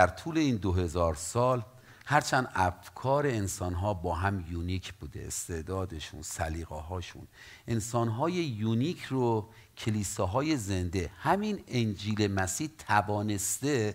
در طول این دو هزار سال هرچند افکار انسان ها با هم یونیک بوده استعدادشون سلیقه هاشون انسان های یونیک رو کلیساهای زنده همین انجیل مسیح توانسته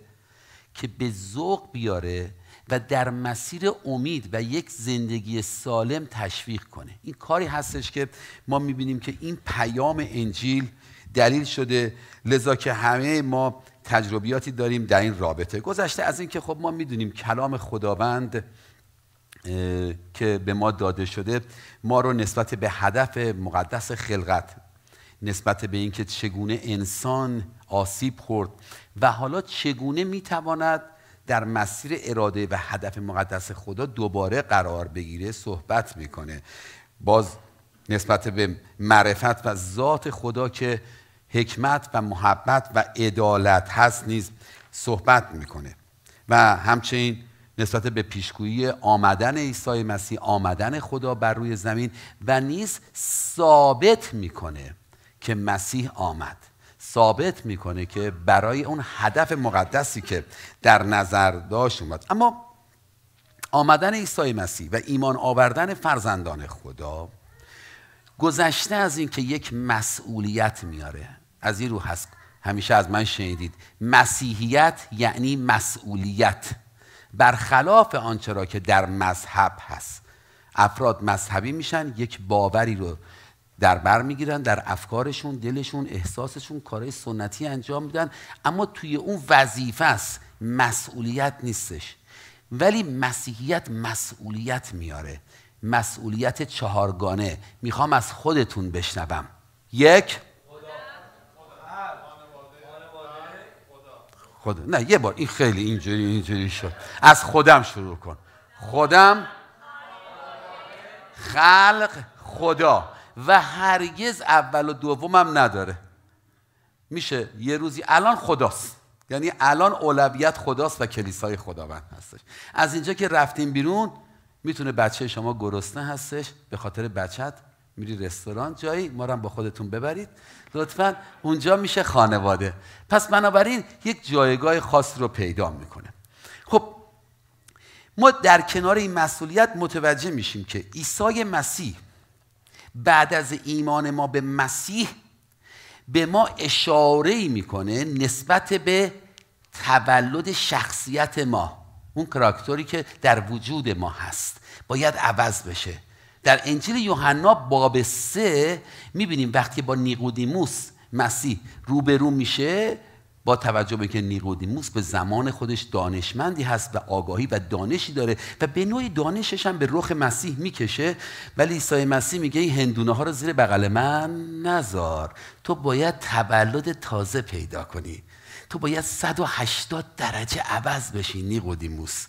که به ذوق بیاره و در مسیر امید و یک زندگی سالم تشویق کنه این کاری هستش که ما میبینیم که این پیام انجیل دلیل شده لذا که همه ما تجربیاتی داریم در این رابطه گذشته از اینکه خب ما میدونیم کلام خداوند که به ما داده شده ما رو نسبت به هدف مقدس خلقت نسبت به اینکه چگونه انسان آسیب خورد و حالا چگونه میتواند در مسیر اراده و هدف مقدس خدا دوباره قرار بگیره صحبت میکنه باز نسبت به معرفت و ذات خدا که حکمت و محبت و عدالت هست نیز صحبت میکنه و همچنین نسبت به پیشگویی آمدن عیسی مسیح آمدن خدا بر روی زمین و نیز ثابت میکنه که مسیح آمد ثابت میکنه که برای اون هدف مقدسی که در نظر داشت اومد اما آمدن عیسی مسیح و ایمان آوردن فرزندان خدا گذشته از اینکه یک مسئولیت میاره از این رو هست همیشه از من شنیدید مسیحیت یعنی مسئولیت برخلاف آنچه را که در مذهب هست افراد مذهبی میشن یک باوری رو در بر میگیرن در افکارشون دلشون احساسشون کارهای سنتی انجام میدن اما توی اون وظیفه است مسئولیت نیستش ولی مسیحیت مسئولیت میاره مسئولیت چهارگانه میخوام از خودتون بشنوم یک نه یه بار این خیلی اینجوری اینجوری شد از خودم شروع کن خودم خلق خدا و هرگز اول و دومم نداره میشه یه روزی الان خداست یعنی الان اولویت خداست و کلیسای خداوند هستش از اینجا که رفتیم بیرون میتونه بچه شما گرسنه هستش به خاطر بچت میری رستوران جایی ما هم با خودتون ببرید لطفا اونجا میشه خانواده پس بنابراین یک جایگاه خاص رو پیدا میکنه خب ما در کنار این مسئولیت متوجه میشیم که عیسی مسیح بعد از ایمان ما به مسیح به ما اشاره میکنه نسبت به تولد شخصیت ما اون کراکتوری که در وجود ما هست باید عوض بشه در انجیل یوحنا باب سه میبینیم وقتی با نیقودیموس مسیح روبرو میشه با توجه به که نیقودیموس به زمان خودش دانشمندی هست و آگاهی و دانشی داره و به نوعی دانشش هم به رخ مسیح میکشه ولی عیسی مسیح میگه این هندونه ها رو زیر بغل من نذار تو باید تولد تازه پیدا کنی تو باید 180 درجه عوض بشی نیقودیموس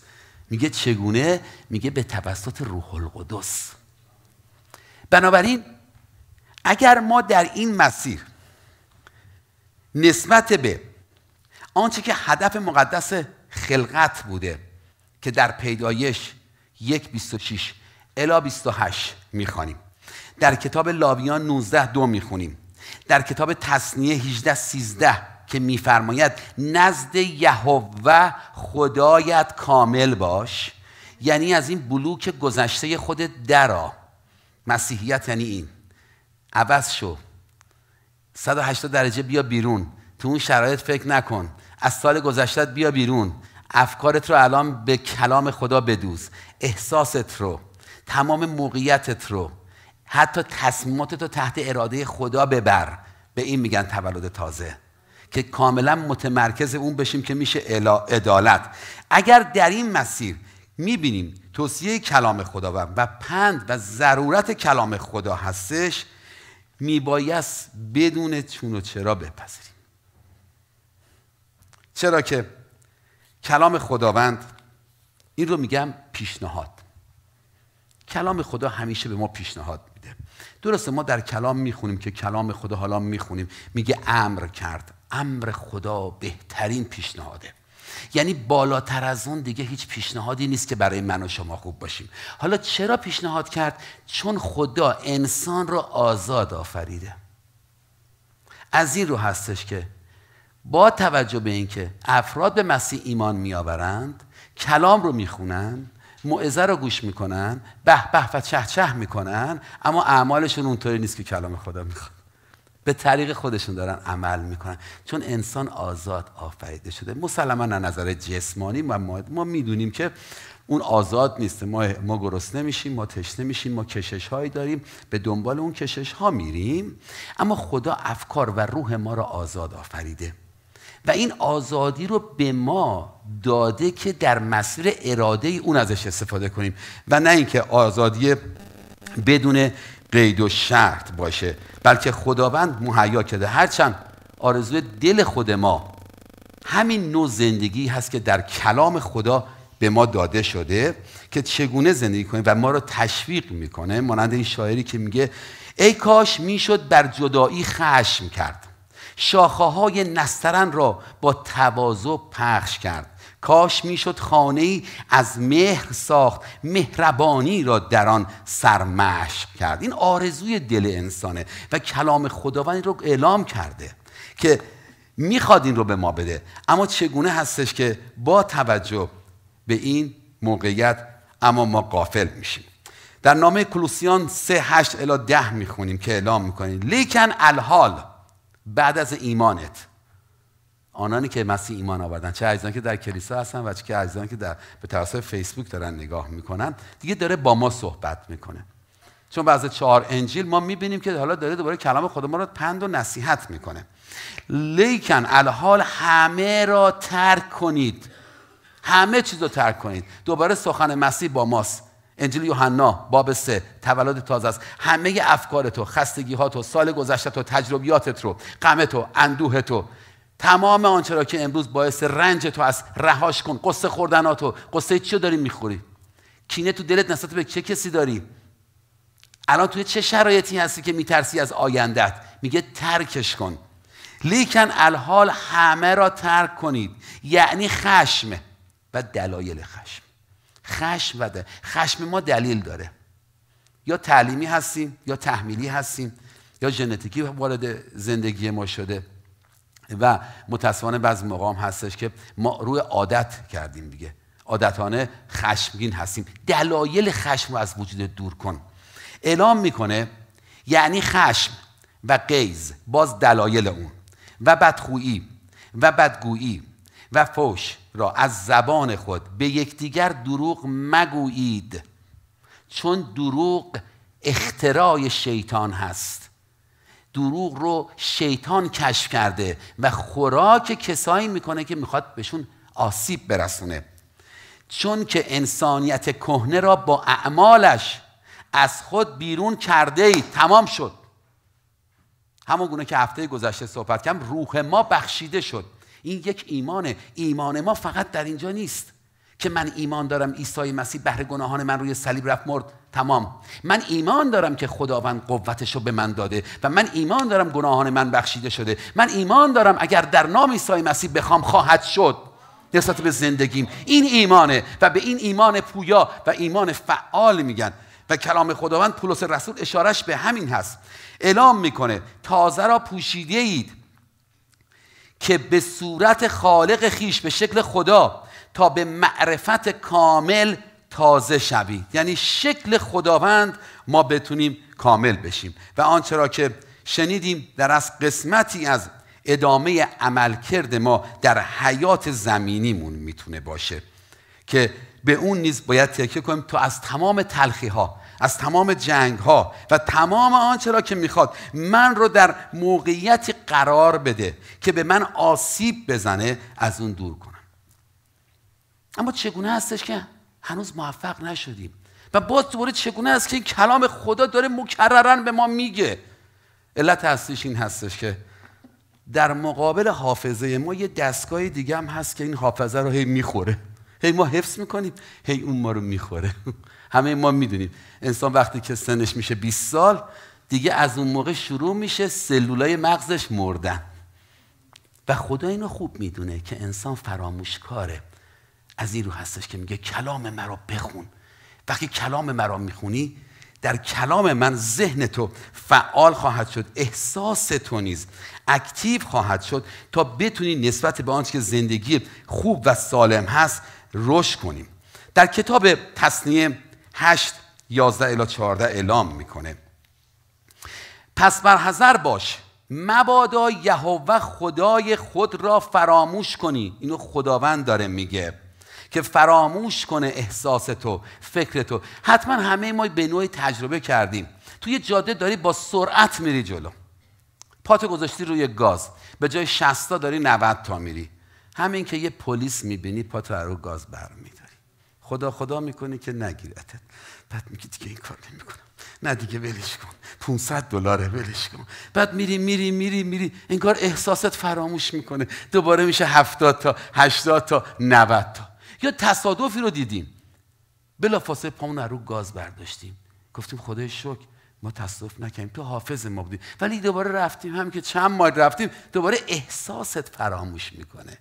میگه چگونه میگه به توسط روح القدس بنابراین اگر ما در این مسیر نسبت به آنچه که هدف مقدس خلقت بوده که در پیدایش یک شیش الا هشت میخوانیم در کتاب لاویان نوزده دو میخونیم در کتاب تصنیه 18 سیزده که میفرماید نزد یهوه خدایت کامل باش یعنی از این بلوک گذشته خودت درا مسیحیت یعنی این عوض شو 180 درجه بیا بیرون تو اون شرایط فکر نکن از سال گذشتت بیا بیرون افکارت رو الان به کلام خدا بدوز احساست رو تمام موقعیتت رو حتی تصمیماتت رو تحت اراده خدا ببر به این میگن تولد تازه که کاملا متمرکز اون بشیم که میشه عدالت اگر در این مسیر میبینیم توصیه کلام خدا و پند و ضرورت کلام خدا هستش میبایست بدون چون و چرا بپذیریم چرا که کلام خداوند این رو میگم پیشنهاد کلام خدا همیشه به ما پیشنهاد میده درسته ما در کلام میخونیم که کلام خدا حالا میخونیم میگه امر کرد امر خدا بهترین پیشنهاده یعنی بالاتر از اون دیگه هیچ پیشنهادی نیست که برای من و شما خوب باشیم حالا چرا پیشنهاد کرد چون خدا انسان را آزاد آفریده از این رو هستش که با توجه به اینکه افراد به مسیح ایمان میآورند کلام رو میخونند موعظه رو گوش میکنن به به و چه چه میکنن اما اعمالشون اونطوری نیست که کلام خدا میخواد به طریق خودشون دارن عمل میکنن چون انسان آزاد آفریده شده مسلما از نظر جسمانی ما, ما میدونیم که اون آزاد نیست ما ما گرسنه میشیم ما تشنه میشیم ما کشش هایی داریم به دنبال اون کشش ها میریم اما خدا افکار و روح ما را آزاد آفریده و این آزادی رو به ما داده که در مسیر اراده اون ازش استفاده کنیم و نه اینکه آزادی بدون قید و شرط باشه بلکه خداوند مهیا کرده هرچند آرزوی دل خود ما همین نوع زندگی هست که در کلام خدا به ما داده شده که چگونه زندگی کنیم و ما رو تشویق میکنه مانند این شاعری که میگه ای کاش میشد بر جدایی خشم کرد شاخه های نسترن را با تواضع پخش کرد کاش میشد خانه ای از مهر ساخت مهربانی را در آن سرمشق کرد این آرزوی دل انسانه و کلام خداوند رو اعلام کرده که میخواد این رو به ما بده اما چگونه هستش که با توجه به این موقعیت اما ما قافل میشیم در نامه کلوسیان 3 8 الی 10 میخونیم که اعلام میکنیم لیکن الحال بعد از ایمانت آنانی که مسیح ایمان آوردن چه اجزایی که در کلیسا هستن و چه اجزایی که در به توسط فیسبوک دارن نگاه میکنن دیگه داره با ما صحبت میکنه چون بعضی چهار انجیل ما میبینیم که حالا داره دوباره کلام خود ما رو پند و نصیحت میکنه لیکن الحال همه را ترک کنید همه چیز رو ترک کنید دوباره سخن مسیح با ماست انجیل یوحنا باب سه تولد تازه است همه افکار تو خستگی ها تو سال گذشته تو تجربیات رو، غم تو اندوه تو تمام آنچه را که امروز باعث رنج تو از رهاش کن قصه خوردناتو قصه چی داری میخوری کینه تو دلت نسبت به چه کسی داری الان توی چه شرایطی هستی که میترسی از آیندت میگه ترکش کن لیکن الحال همه را ترک کنید یعنی خشم و دلایل خشم خشم و خشم ما دلیل داره یا تعلیمی هستیم یا تحمیلی هستیم یا ژنتیکی وارد زندگی ما شده و متاسفانه بعض مقام هستش که ما روی عادت کردیم دیگه عادتانه خشمگین هستیم دلایل خشم رو از وجود دور کن اعلام میکنه یعنی خشم و قیز باز دلایل اون و بدخویی و بدگویی و فوش را از زبان خود به یکدیگر دروغ مگویید چون دروغ اختراع شیطان هست دروغ رو شیطان کشف کرده و خوراک کسایی میکنه که میخواد بهشون آسیب برسونه چون که انسانیت کهنه را با اعمالش از خود بیرون کرده ای تمام شد همون گونه که هفته گذشته صحبت کردم روح ما بخشیده شد این یک ایمانه ایمان ما فقط در اینجا نیست که من ایمان دارم عیسی مسیح بهر گناهان من روی صلیب رفت مرد تمام من ایمان دارم که خداوند قوتش رو به من داده و من ایمان دارم گناهان من بخشیده شده من ایمان دارم اگر در نام عیسی مسیح بخوام خواهد شد نسبت به زندگیم این ایمانه و به این ایمان پویا و ایمان فعال میگن و کلام خداوند پولس رسول اشارش به همین هست اعلام میکنه تازه را پوشیده اید که به صورت خالق خیش به شکل خدا تا به معرفت کامل تازه شوید یعنی شکل خداوند ما بتونیم کامل بشیم و آنچه را که شنیدیم در از قسمتی از ادامه عملکرد ما در حیات زمینیمون میتونه باشه که به اون نیز باید تکیه کنیم تو از تمام تلخی ها از تمام جنگ ها و تمام آنچه را که میخواد من رو در موقعیتی قرار بده که به من آسیب بزنه از اون دور کن اما چگونه هستش که هنوز موفق نشدیم و باز دوباره چگونه است که این کلام خدا داره مکررن به ما میگه علت اصلیش این هستش که در مقابل حافظه ما یه دستگاه دیگه هم هست که این حافظه رو هی میخوره هی ما حفظ میکنیم هی اون ما رو میخوره همه ما میدونیم انسان وقتی که سنش میشه 20 سال دیگه از اون موقع شروع میشه سلولای مغزش مردن و خدا اینو خوب میدونه که انسان فراموشکاره از این رو هستش که میگه کلام مرا بخون وقتی کلام مرا میخونی در کلام من ذهن تو فعال خواهد شد احساس تو نیز اکتیو خواهد شد تا بتونی نسبت به آنچه که زندگی خوب و سالم هست رشد کنیم در کتاب تصنیه 8 11 الی 14 اعلام میکنه پس برحذر باش مبادا یهوه خدای خود را فراموش کنی اینو خداوند داره میگه که فراموش کنه احساس تو فکر تو حتما همه ما به نوعی تجربه کردیم توی جاده داری با سرعت میری جلو پات گذاشتی روی گاز به جای 60 داری 90 تا میری همین که یه پلیس میبینی پات رو گاز برمیداری خدا خدا میکنی که نگیرتت بعد میگی دیگه این کار نمیکنم نه دیگه ولش کن 500 دلاره ولش کن بعد میری میری میری میری انگار احساست فراموش میکنه دوباره میشه 70 تا 80 تا 90 تا یا تصادفی رو دیدیم بلافاصله پامون رو گاز برداشتیم گفتیم خدای شکر ما تصادف نکنیم تو حافظ ما بودیم. ولی دوباره رفتیم هم که چند ماه رفتیم دوباره احساست فراموش میکنه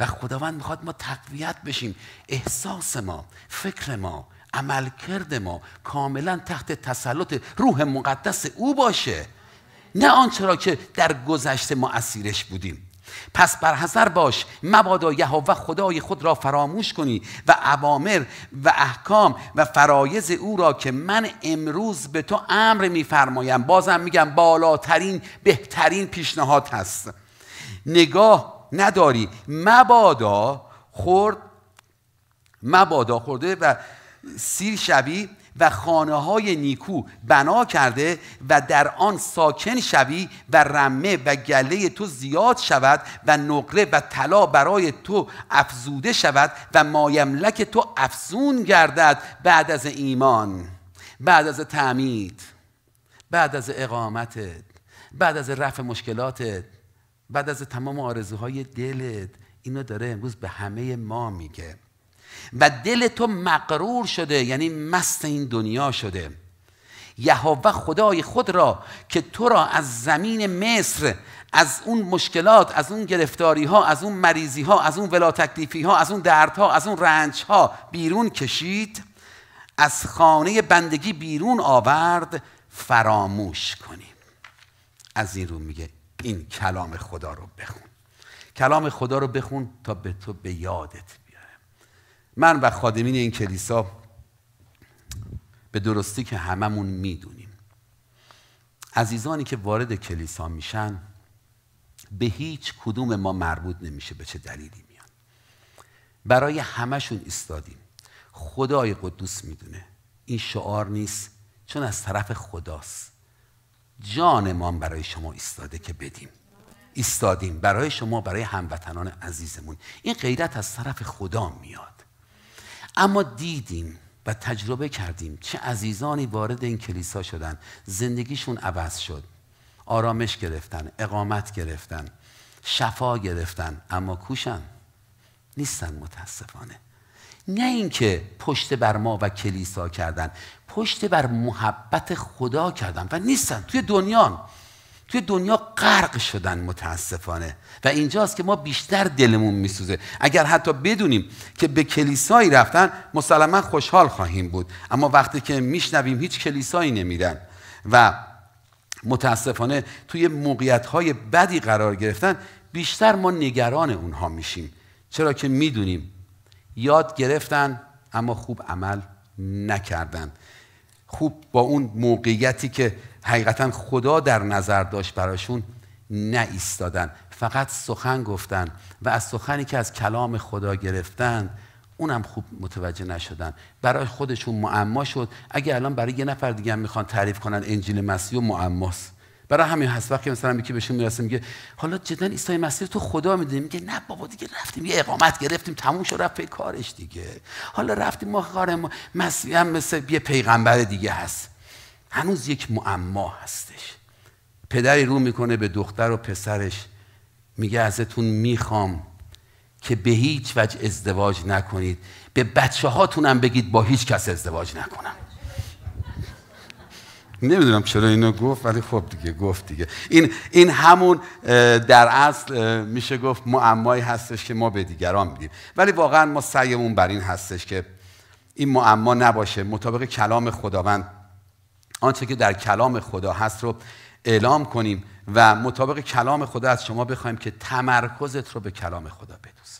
و خداوند میخواد ما تقویت بشیم احساس ما فکر ما عملکرد ما کاملا تحت تسلط روح مقدس او باشه نه آنچه را که در گذشته ما اسیرش بودیم پس بر حذر باش مبادا یهوه خدای خود را فراموش کنی و عوامر و احکام و فرایز او را که من امروز به تو امر میفرمایم بازم میگم بالاترین بهترین پیشنهاد هست نگاه نداری مبادا خورد مبادا خورده و سیر شوی و خانه های نیکو بنا کرده و در آن ساکن شوی و رمه و گله تو زیاد شود و نقره و طلا برای تو افزوده شود و مایملک تو افزون گردد بعد از ایمان بعد از تعمید بعد از اقامتت بعد از رفع مشکلاتت بعد از تمام آرزوهای دلت اینو داره امروز به همه ما میگه و دل تو مقرور شده یعنی مست این دنیا شده یهوه خدای خود را که تو را از زمین مصر از اون مشکلات از اون گرفتاری ها از اون مریضی ها از اون ولا ها از اون ها از اون رنج ها بیرون کشید از خانه بندگی بیرون آورد فراموش کنیم از این رو میگه این کلام خدا رو بخون کلام خدا رو بخون تا به تو به یادت من و خادمین این کلیسا به درستی که هممون میدونیم عزیزانی که وارد کلیسا میشن به هیچ کدوم ما مربوط نمیشه به چه دلیلی میان برای همشون ایستادیم خدای قدوس میدونه این شعار نیست چون از طرف خداست جان ما برای شما ایستاده که بدیم ایستادیم برای شما برای هموطنان عزیزمون این غیرت از طرف خدا میاد اما دیدیم و تجربه کردیم چه عزیزانی وارد این کلیسا شدن زندگیشون عوض شد آرامش گرفتن اقامت گرفتن شفا گرفتن اما کوشن نیستن متاسفانه نه اینکه پشت بر ما و کلیسا کردن پشت بر محبت خدا کردن و نیستن توی دنیا توی دنیا غرق شدن متاسفانه و اینجاست که ما بیشتر دلمون میسوزه اگر حتی بدونیم که به کلیسایی رفتن مسلما خوشحال خواهیم بود اما وقتی که میشنویم هیچ کلیسایی نمیرن و متاسفانه توی موقعیت های بدی قرار گرفتن بیشتر ما نگران اونها میشیم چرا که میدونیم یاد گرفتن اما خوب عمل نکردن خوب با اون موقعیتی که حقیقتا خدا در نظر داشت براشون نایستادن فقط سخن گفتن و از سخنی که از کلام خدا گرفتن اونم خوب متوجه نشدن برای خودشون معما شد اگه الان برای یه نفر دیگه هم میخوان تعریف کنن انجیل مسیح و معماست برای همین هست وقتی مثلا یکی بهشون میرسه میگه حالا جدا عیسی مسیح تو خدا میدونی میگه نه بابا دیگه رفتیم یه اقامت گرفتیم تموم شد رفت کارش دیگه حالا رفتیم ما کار ما مسیح هم مثل یه پیغمبر دیگه هست هنوز یک معما هستش پدری رو میکنه به دختر و پسرش میگه ازتون میخوام که به هیچ وجه ازدواج نکنید به بچه هاتونم بگید با هیچ کس ازدواج نکنم نمیدونم چرا اینو گفت ولی خب دیگه گفت دیگه این, این همون در اصل میشه گفت معمایی هستش که ما به دیگران میدیم ولی واقعا ما سعیمون بر این هستش که این معما نباشه مطابق کلام خداوند آنچه که در کلام خدا هست رو اعلام کنیم و مطابق کلام خدا از شما بخوایم که تمرکزت رو به کلام خدا بدوز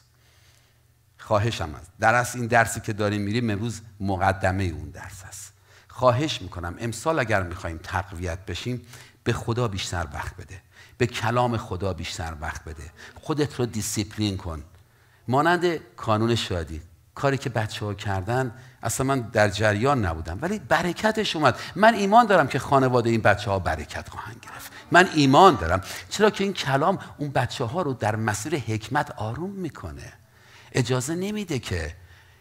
خواهشم است در از این درسی که داریم میریم امروز مقدمه اون درس است خواهش میکنم امسال اگر میخوایم تقویت بشیم به خدا بیشتر وقت بده به کلام خدا بیشتر وقت بده خودت رو دیسیپلین کن مانند کانون شادی کاری که بچه ها کردن اصلا من در جریان نبودم ولی برکتش اومد من ایمان دارم که خانواده این بچه ها برکت خواهند گرفت من ایمان دارم چرا که این کلام اون بچه ها رو در مسیر حکمت آروم میکنه اجازه نمیده که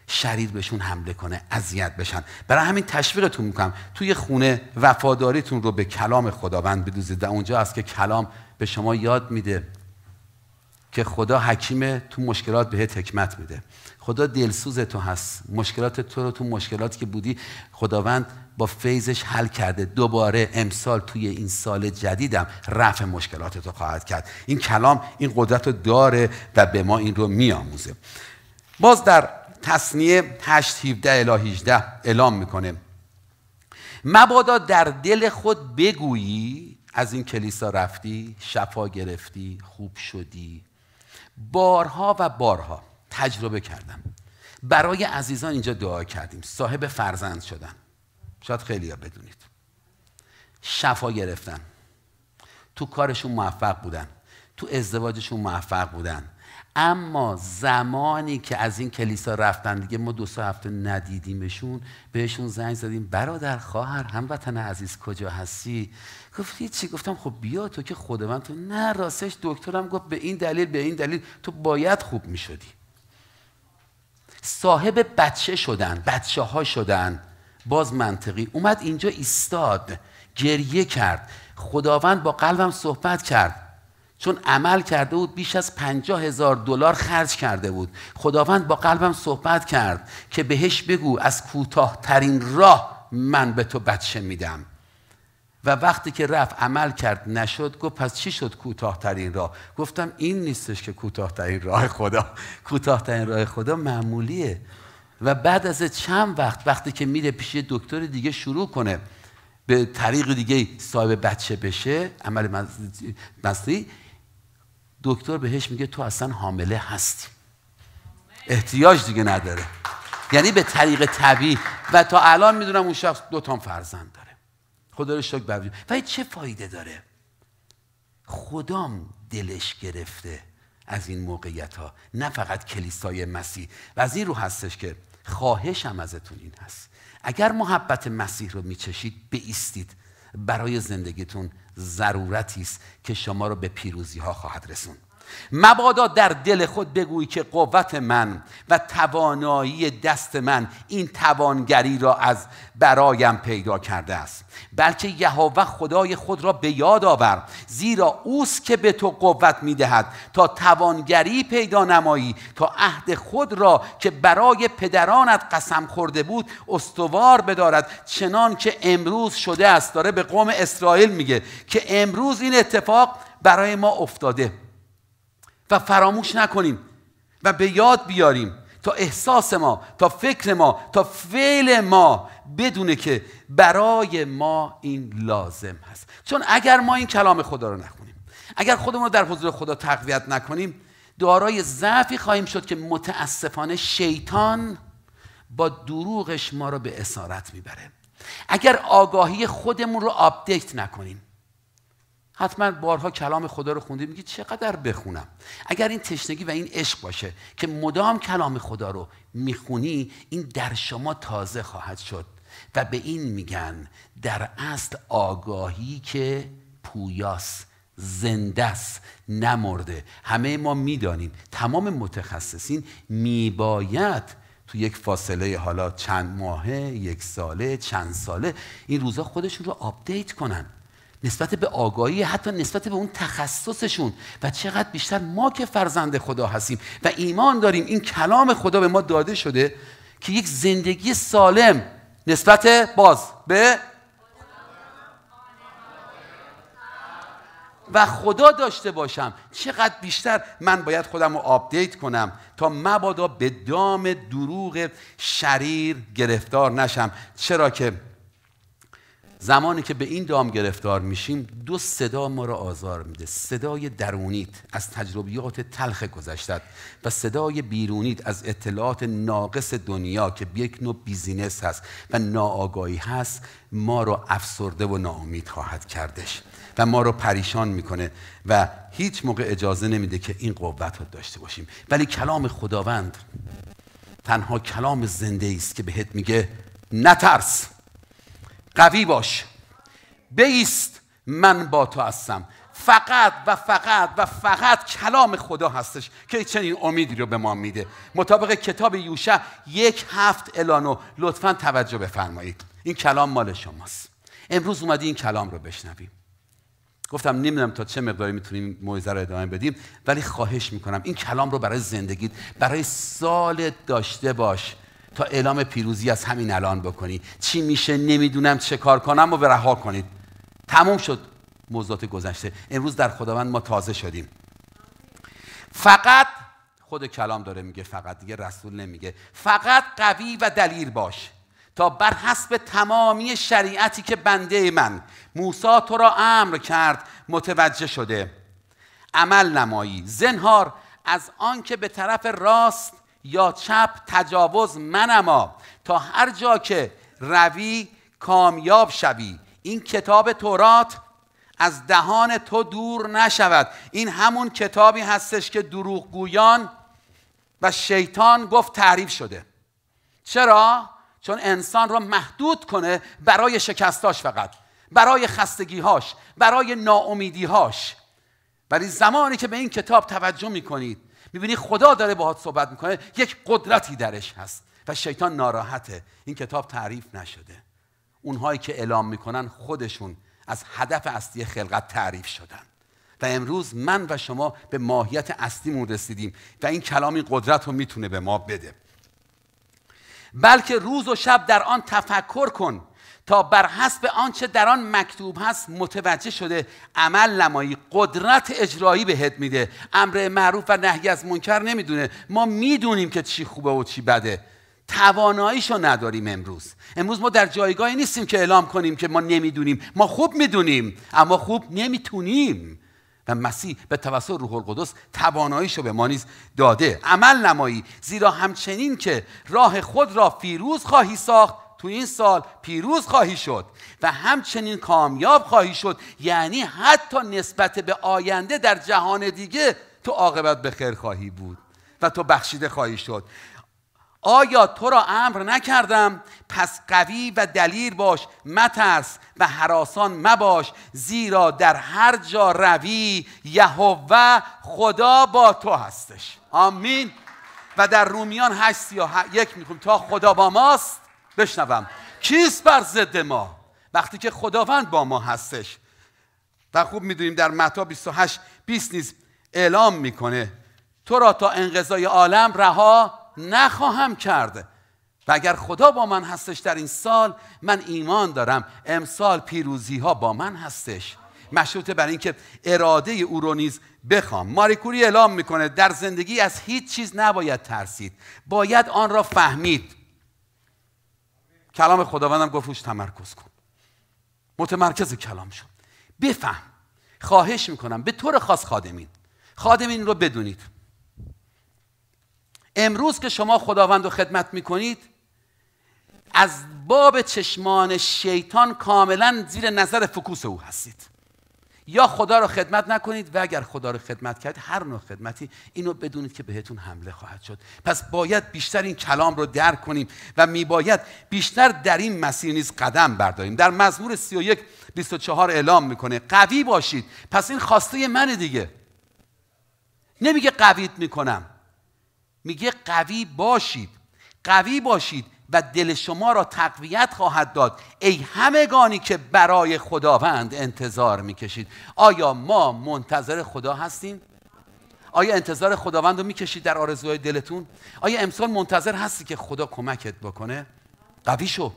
شرید بهشون حمله کنه اذیت بشن برای همین تشویقتون میکنم توی خونه وفاداریتون رو به کلام خداوند بدوزید و اونجا است که کلام به شما یاد میده که خدا حکیم تو مشکلات بهت حکمت میده خدا دلسوز تو هست مشکلات تو رو تو مشکلاتی که بودی خداوند با فیضش حل کرده دوباره امسال توی این سال جدیدم رفع مشکلات تو خواهد کرد این کلام این قدرت رو داره و به ما این رو میآموزه باز در تصنیه 8 17 الی 18 اعلام میکنه مبادا در دل خود بگویی از این کلیسا رفتی شفا گرفتی خوب شدی بارها و بارها تجربه کردم برای عزیزان اینجا دعا کردیم صاحب فرزند شدن شاید خیلی ها بدونید شفا گرفتن تو کارشون موفق بودن تو ازدواجشون موفق بودن اما زمانی که از این کلیسا رفتن دیگه ما دو سه هفته ندیدیمشون بهشون زنگ زدیم برادر خواهر هموطن عزیز کجا هستی گفت چی گفتم خب بیا تو که خود تو نه راستش دکترم گفت به این دلیل به این دلیل تو باید خوب میشدی صاحب بچه شدن بچه ها شدن باز منطقی اومد اینجا ایستاد گریه کرد خداوند با قلبم صحبت کرد چون عمل کرده بود بیش از پنجاه هزار دلار خرج کرده بود خداوند با قلبم صحبت کرد که بهش بگو از کوتاه ترین راه من به تو بچه میدم و وقتی که رفت عمل کرد نشد گفت پس چی شد کوتاهترین راه گفتم این نیستش که کوتاهترین راه خدا کوتاهترین راه خدا معمولیه و بعد از چند وقت وقتی که میره پیش دکتر دیگه شروع کنه به طریق دیگه صاحب بچه بشه عمل مصنوعی دکتر بهش میگه تو اصلا حامله هستی احتیاج دیگه نداره یعنی به طریق طبیعی و تا الان میدونم اون شخص تا فرزند خدا رو و چه فایده داره خدام دلش گرفته از این موقعیت ها نه فقط کلیسای مسیح و از این رو هستش که خواهشم ازتون این هست اگر محبت مسیح رو میچشید بیستید برای زندگیتون ضرورتی است که شما رو به پیروزی ها خواهد رسوند مبادا در دل خود بگویی که قوت من و توانایی دست من این توانگری را از برایم پیدا کرده است بلکه یهوه خدای خود را به یاد آور زیرا اوست که به تو قوت میدهد تا توانگری پیدا نمایی تا عهد خود را که برای پدرانت قسم خورده بود استوار بدارد چنان که امروز شده است داره به قوم اسرائیل میگه که امروز این اتفاق برای ما افتاده و فراموش نکنیم و به یاد بیاریم تا احساس ما تا فکر ما تا فعل ما بدونه که برای ما این لازم هست چون اگر ما این کلام خدا رو نخونیم اگر خودمون رو در حضور خدا تقویت نکنیم دارای ضعفی خواهیم شد که متاسفانه شیطان با دروغش ما رو به اسارت میبره اگر آگاهی خودمون رو آپدیت نکنیم حتما بارها کلام خدا رو خوندی میگی چقدر بخونم اگر این تشنگی و این عشق باشه که مدام کلام خدا رو میخونی این در شما تازه خواهد شد و به این میگن در اصل آگاهی که پویاست زنده است نمرده همه ما میدانیم تمام متخصصین میباید تو یک فاصله حالا چند ماهه یک ساله چند ساله این روزا خودشون رو آپدیت کنن نسبت به آگاهی حتی نسبت به اون تخصصشون و چقدر بیشتر ما که فرزند خدا هستیم و ایمان داریم این کلام خدا به ما داده شده که یک زندگی سالم نسبت باز به و خدا داشته باشم چقدر بیشتر من باید خودم رو آپدیت کنم تا مبادا به دام دروغ شریر گرفتار نشم چرا که زمانی که به این دام گرفتار میشیم دو صدا ما را آزار میده صدای درونیت از تجربیات تلخ گذشتت و صدای بیرونیت از اطلاعات ناقص دنیا که یک نوع بیزینس هست و ناآگاهی هست ما را افسرده و ناامید خواهد کردش و ما رو پریشان میکنه و هیچ موقع اجازه نمیده که این قوت رو داشته باشیم ولی کلام خداوند تنها کلام زنده است که بهت میگه نترس قوی باش بیست من با تو هستم فقط و فقط و فقط کلام خدا هستش که چنین امیدی رو به ما میده مطابق کتاب یوشع یک هفت الانو لطفا توجه بفرمایید این کلام مال شماست امروز اومدی این کلام رو بشنویم گفتم نمیدونم تا چه مقداری میتونیم موعظه رو ادامه بدیم ولی خواهش میکنم این کلام رو برای زندگیت برای سالت داشته باش تا اعلام پیروزی از همین الان بکنی چی میشه نمیدونم چه کار کنم و به رها کنید تموم شد موضوعات گذشته امروز در خداوند ما تازه شدیم فقط خود کلام داره میگه فقط دیگه رسول نمیگه فقط قوی و دلیل باش تا بر حسب تمامی شریعتی که بنده من موسا تو را امر کرد متوجه شده عمل نمایی زنهار از آنکه به طرف راست یا چپ تجاوز منما تا هر جا که روی کامیاب شوی این کتاب تورات از دهان تو دور نشود این همون کتابی هستش که دروغگویان و شیطان گفت تعریف شده چرا؟ چون انسان را محدود کنه برای شکستاش فقط برای خستگیهاش برای ناامیدیهاش ولی زمانی که به این کتاب توجه میکنید میبینی خدا داره باهات صحبت میکنه یک قدرتی درش هست و شیطان ناراحته این کتاب تعریف نشده اونهایی که اعلام میکنن خودشون از هدف اصلی خلقت تعریف شدن و امروز من و شما به ماهیت اصلیمون رسیدیم و این کلام این قدرت رو میتونه به ما بده بلکه روز و شب در آن تفکر کن تا بر حسب آنچه در آن مکتوب هست متوجه شده عمل نمایی قدرت اجرایی بهت میده امر معروف و نهی از منکر نمیدونه ما میدونیم که چی خوبه و چی بده تواناییشو نداریم امروز امروز ما در جایگاهی نیستیم که اعلام کنیم که ما نمیدونیم ما خوب میدونیم اما خوب نمیتونیم و مسیح به توسط روح القدس تواناییشو به ما نیز داده عمل نمایی زیرا همچنین که راه خود را فیروز خواهی ساخت تو این سال پیروز خواهی شد و همچنین کامیاب خواهی شد یعنی حتی نسبت به آینده در جهان دیگه تو عاقبت به خیر خواهی بود و تو بخشیده خواهی شد آیا تو را امر نکردم پس قوی و دلیر باش مترس و حراسان مباش زیرا در هر جا روی یهوه خدا با تو هستش آمین و در رومیان 8 یا یک میخونم تا خدا با ماست بشنوم کیست بر ضد ما وقتی که خداوند با ما هستش و خوب میدونیم در متا 28 20 نیز اعلام میکنه تو را تا انقضای عالم رها نخواهم کرد و اگر خدا با من هستش در این سال من ایمان دارم امسال پیروزی ها با من هستش مشروطه بر اینکه اراده او رو نیز بخوام ماریکوری اعلام میکنه در زندگی از هیچ چیز نباید ترسید باید آن را فهمید کلام خداوندم گفت روش تمرکز کن متمرکز کلام شد بفهم خواهش میکنم به طور خاص خادمین خادمین رو بدونید امروز که شما خداوند رو خدمت میکنید از باب چشمان شیطان کاملا زیر نظر فکوس او هستید یا خدا رو خدمت نکنید و اگر خدا رو خدمت کردید هر نوع خدمتی اینو بدونید که بهتون حمله خواهد شد پس باید بیشتر این کلام رو درک کنیم و میباید بیشتر در این مسیر نیز قدم برداریم در مزمور 31 24 اعلام میکنه قوی باشید پس این خواسته منه دیگه نمیگه قویت میکنم میگه قوی باشید قوی باشید و دل شما را تقویت خواهد داد ای همگانی که برای خداوند انتظار میکشید آیا ما منتظر خدا هستیم آیا انتظار خداوند رو میکشید در آرزوهای دلتون آیا امسال منتظر هستی که خدا کمکت بکنه قوی شو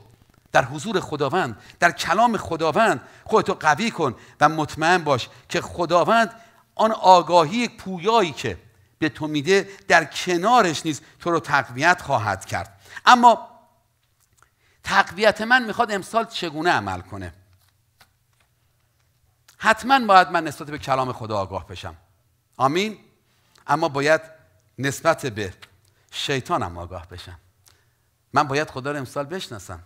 در حضور خداوند در کلام خداوند خودتو قوی کن و مطمئن باش که خداوند آن آگاهی پویایی که به تو میده در کنارش نیز تو رو تقویت خواهد کرد اما تقویت من میخواد امسال چگونه عمل کنه حتما باید من نسبت به کلام خدا آگاه بشم آمین اما باید نسبت به شیطانم آگاه بشم من باید خدا رو امسال بشناسم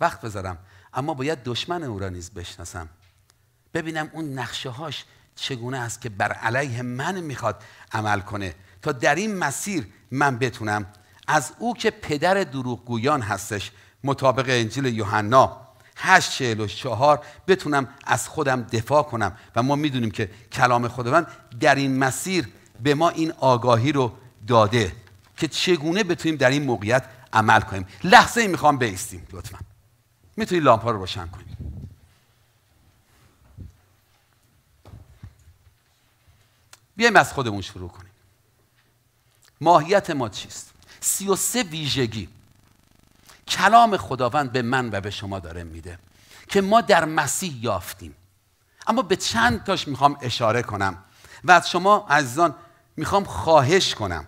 وقت بذارم اما باید دشمن او را نیز بشناسم ببینم اون نقشه هاش چگونه است که بر علیه من میخواد عمل کنه تا در این مسیر من بتونم از او که پدر دروغگویان هستش مطابق انجیل یوحنا 844 بتونم از خودم دفاع کنم و ما میدونیم که کلام خداوند در این مسیر به ما این آگاهی رو داده که چگونه بتونیم در این موقعیت عمل کنیم لحظه ای میخوام بیستیم لطفا میتونی لامپا رو روشن کنیم بیایم از خودمون شروع کنیم ماهیت ما چیست؟ سی و ویژگی کلام خداوند به من و به شما داره میده که ما در مسیح یافتیم اما به چند تاش میخوام اشاره کنم و از شما عزیزان میخوام خواهش کنم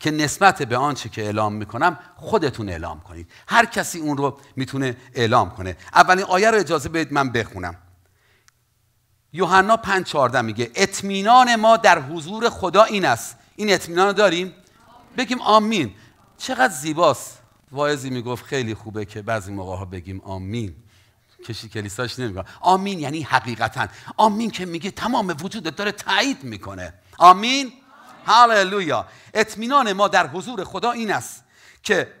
که نسبت به آنچه که اعلام میکنم خودتون اعلام کنید هر کسی اون رو میتونه اعلام کنه اولین آیه رو اجازه بدید من بخونم یوحنا 5 میگه اطمینان ما در حضور خدا این است این اطمینان رو داریم بگیم آمین چقدر زیباست واعظی میگفت خیلی خوبه که بعضی موقع ها بگیم آمین کشی کلیساش نمیگه آمین یعنی حقیقتا آمین که میگه تمام وجودت داره تایید میکنه آمین هاللویا اطمینان ما در حضور خدا این است که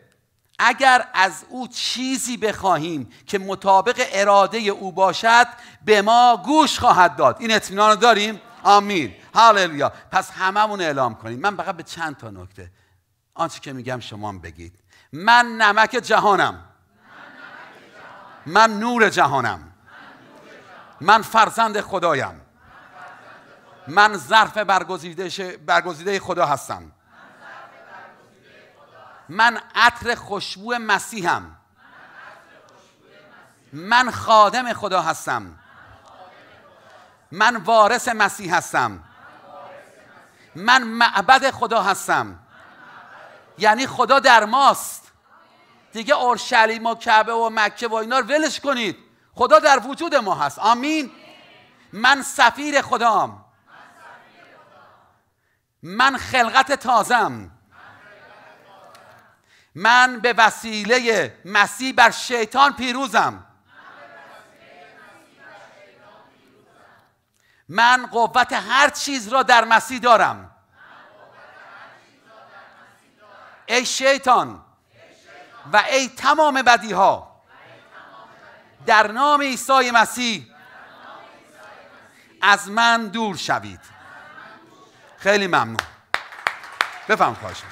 اگر از او چیزی بخواهیم که مطابق اراده او باشد به ما گوش خواهد داد این اطمینان رو داریم آمین هاللویا پس هممون اعلام کنیم من فقط به چند تا نکته آنچه که میگم شما بگید من نمک جهانم من نور جهانم من فرزند خدایم من ظرف برگزیده خدا هستم من عطر خوشبو مسیحم من خادم خدا هستم من وارث مسیح هستم من معبد خدا هستم یعنی خدا در ماست دیگه اورشلیم و کعبه و مکه و اینا ولش کنید خدا در وجود ما هست آمین من سفیر خدام من خلقت تازم من به وسیله مسیح بر شیطان پیروزم من قوت هر چیز را در مسیح دارم ای شیطان و ای تمام بدی ها در نام عیسی مسیح از من دور شوید خیلی ممنون بفهم خواهش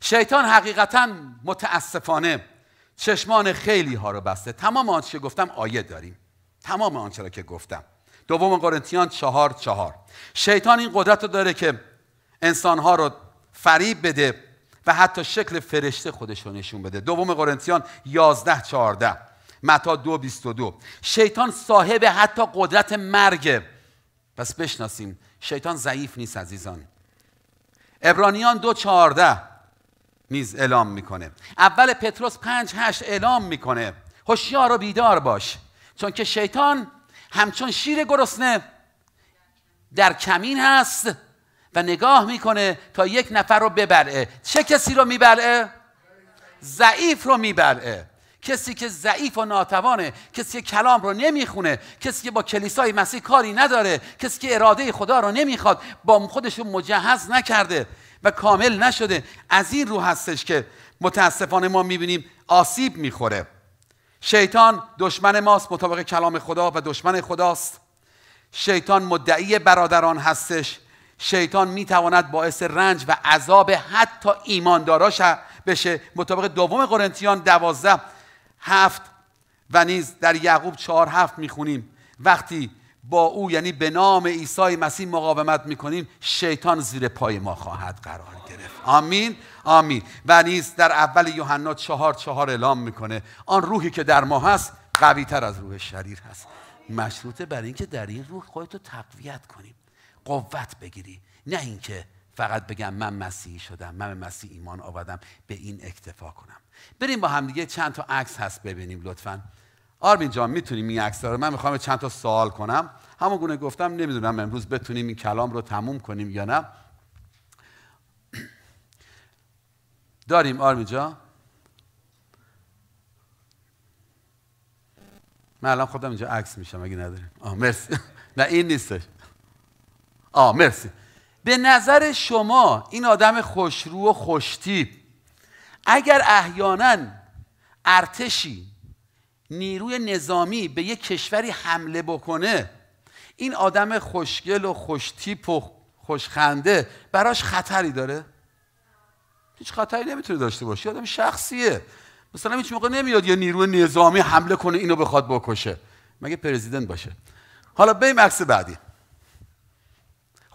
شیطان حقیقتا متاسفانه چشمان خیلی ها رو بسته تمام آنچه که گفتم آیه داریم تمام آنچه را که گفتم دوم قرنتیان چهار چهار شیطان این قدرت رو داره که انسانها رو فریب بده و حتی شکل فرشته خودش رو نشون بده دوم قرنتیان 11 14 متا 2 22 شیطان صاحب حتی قدرت مرگه پس بشناسیم شیطان ضعیف نیست عزیزان ابرانیان 2 14 نیز اعلام میکنه اول پتروس 5 8 اعلام میکنه هوشیار و بیدار باش چون که شیطان همچون شیر گرسنه در کمین هست و نگاه میکنه تا یک نفر رو ببره چه کسی رو میبره؟ ضعیف رو میبره کسی که ضعیف و ناتوانه کسی که کلام رو نمیخونه کسی که با کلیسای مسیح کاری نداره کسی که اراده خدا رو نمیخواد با خودش رو مجهز نکرده و کامل نشده از این رو هستش که متاسفانه ما میبینیم آسیب میخوره شیطان دشمن ماست مطابق کلام خدا و دشمن خداست شیطان مدعی برادران هستش شیطان میتواند باعث رنج و عذاب حتی ایماندارا بشه مطابق دوم قرنتیان دوازده هفت و نیز در یعقوب چهار هفت میخونیم وقتی با او یعنی به نام عیسی مسیح مقاومت میکنیم شیطان زیر پای ما خواهد قرار گرفت آمین آمین و نیز در اول یوحنا چهار چهار اعلام میکنه آن روحی که در ما هست قوی تر از روح شریر هست مشروطه بر اینکه در این روح خودتو تقویت کنیم قوت بگیری نه اینکه فقط بگم من مسیحی شدم من به مسیح ایمان آوردم به این اکتفا کنم بریم با همدیگه چند تا عکس هست ببینیم لطفا آرمین جان میتونیم این عکس رو من میخوام چند تا سوال کنم همون گونه گفتم نمیدونم امروز بتونیم این کلام رو تموم کنیم یا نه داریم آرمین جان من الان خودم اینجا عکس میشم اگه نداریم آه مرسی نه این نیستش آ مرسی به نظر شما این آدم خوشرو و خوشتی اگر احیانا ارتشی نیروی نظامی به یک کشوری حمله بکنه این آدم خوشگل و خوشتیپ و خوشخنده براش خطری داره هیچ خطری نمیتونه داشته باشه آدم شخصیه مثلا هیچ موقع نمیاد یه نیروی نظامی حمله کنه اینو بخواد بکشه مگه پرزیدنت باشه حالا بریم عکس بعدی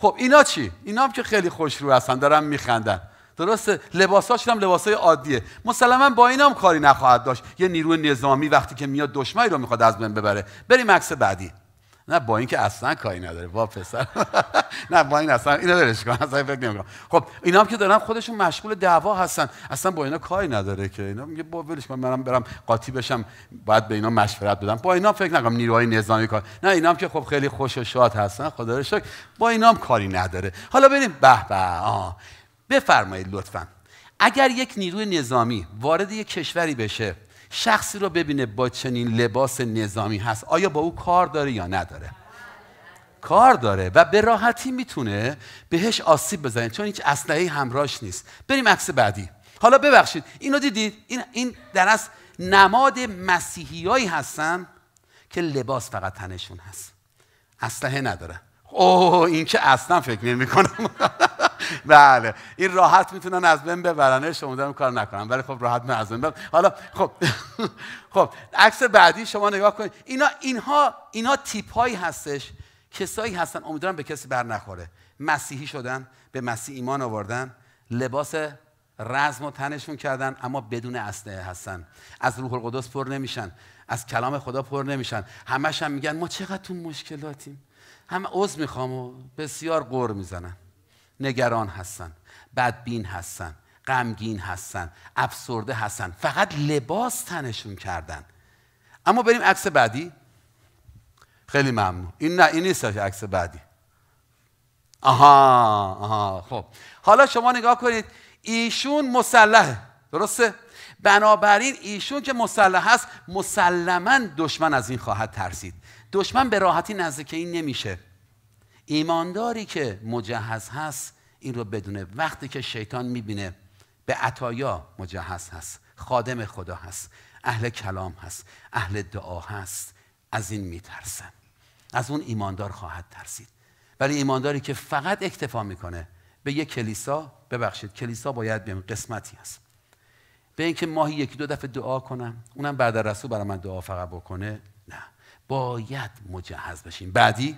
خب اینا چی اینا هم که خیلی خوش رو هستن دارن میخندن درسته لباساشون هم لباسای عادیه مسلما با اینا هم کاری نخواهد داشت یه نیروی نظامی وقتی که میاد دشمنی رو میخواد از بین ببره بریم عکس بعدی نه با اینکه اصلا کاری نداره با پسر نه با این اصلا اینو درش کن اصلا فکر نمی‌کنم خب اینا هم که دارن خودشون مشغول دعوا هستن اصلا با اینا کاری نداره که اینا میگه با ولش برم قاطی بشم باید به اینا مشورت بدم با اینا فکر نکنم نیروهای نظامی کار نه اینا هم که خب خیلی خوش و شاد هستن خدا رو شکر با اینا هم کاری نداره حالا بریم به به بفرمایید لطفا اگر یک نیروی نظامی وارد یک کشوری بشه شخصی رو ببینه با چنین لباس نظامی هست آیا با او کار داره یا نداره کار داره و به راحتی میتونه بهش آسیب بزنه چون هیچ اسلحه‌ای همراهش نیست بریم عکس بعدی حالا ببخشید اینو دیدید این این در از نماد مسیحیایی هستن که لباس فقط تنشون هست اسلحه نداره اوه این که اصلا فکر نمیکنم بله این راحت میتونن از بین ببرن شما دارم کار نکنم ولی خب راحت من از بین حالا خب خب عکس بعدی شما نگاه کنید اینا اینها اینا تیپ هایی هستش کسایی هستن امیدوارم به کسی بر نخوره مسیحی شدن به مسیح ایمان آوردن لباس رزم و تنشون کردن اما بدون اسلحه هستن از روح القدس پر نمیشن از کلام خدا پر نمیشن همش هم میگن ما چقدر تو مشکلاتیم همه عضو میخوام و بسیار غور میزنن نگران هستن بدبین هستن غمگین هستن افسرده هستن فقط لباس تنشون کردن اما بریم عکس بعدی خیلی ممنون این نه این نیست عکس بعدی آها آها خب حالا شما نگاه کنید ایشون مسلحه درسته بنابراین ایشون که مسلح هست مسلما دشمن از این خواهد ترسید دشمن به راحتی نزدیک این نمیشه ایمانداری که مجهز هست این رو بدونه وقتی که شیطان میبینه به عطایا مجهز هست خادم خدا هست اهل کلام هست اهل دعا هست از این میترسن از اون ایماندار خواهد ترسید ولی ایمانداری که فقط اکتفا میکنه به یک کلیسا ببخشید کلیسا باید بیم قسمتی هست به اینکه ماهی یکی دو دفعه دعا کنم اونم بعد رسول برای من دعا فقط بکنه نه باید مجهز بشیم بعدی